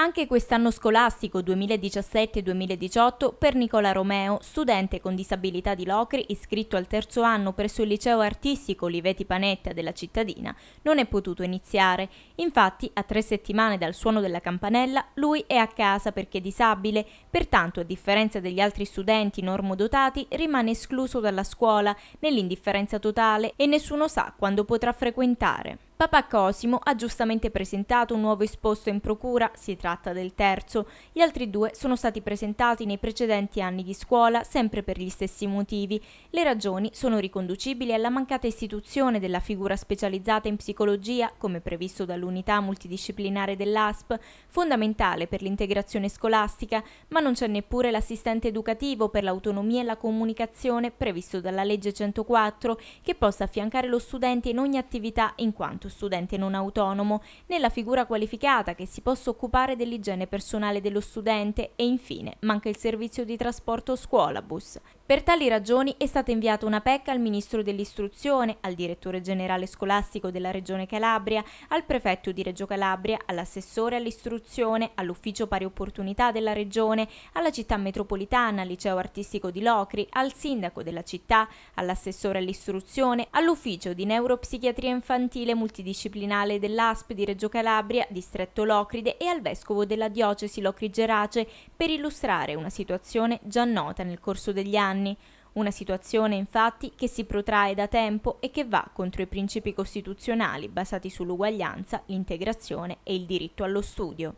Anche quest'anno scolastico 2017-2018 per Nicola Romeo, studente con disabilità di Locri iscritto al terzo anno presso il liceo artistico Oliveti Panetta della cittadina, non è potuto iniziare. Infatti, a tre settimane dal suono della campanella, lui è a casa perché è disabile, pertanto a differenza degli altri studenti normodotati rimane escluso dalla scuola nell'indifferenza totale e nessuno sa quando potrà frequentare. Papà Cosimo ha giustamente presentato un nuovo esposto in procura, si tratta del terzo. Gli altri due sono stati presentati nei precedenti anni di scuola, sempre per gli stessi motivi. Le ragioni sono riconducibili alla mancata istituzione della figura specializzata in psicologia, come previsto dall'unità multidisciplinare dell'ASP, fondamentale per l'integrazione scolastica, ma non c'è neppure l'assistente educativo per l'autonomia e la comunicazione previsto dalla legge 104, che possa affiancare lo studente in ogni attività in quanto status studente non autonomo, nella figura qualificata che si possa occupare dell'igiene personale dello studente e infine manca il servizio di trasporto scuolabus. Per tali ragioni è stata inviata una PEC al Ministro dell'Istruzione, al Direttore Generale Scolastico della Regione Calabria, al Prefetto di Reggio Calabria, all'Assessore all'Istruzione, all'Ufficio Pari Opportunità della Regione, alla Città Metropolitana, al Liceo Artistico di Locri, al Sindaco della città, all'Assessore all'Istruzione, all'Ufficio di Neuropsichiatria Infantile Multisectoriale multidisciplinale dell'ASP di Reggio Calabria, distretto Locride e al vescovo della diocesi Locri-Gerace per illustrare una situazione già nota nel corso degli anni. Una situazione infatti che si protrae da tempo e che va contro i principi costituzionali basati sull'uguaglianza, l'integrazione e il diritto allo studio.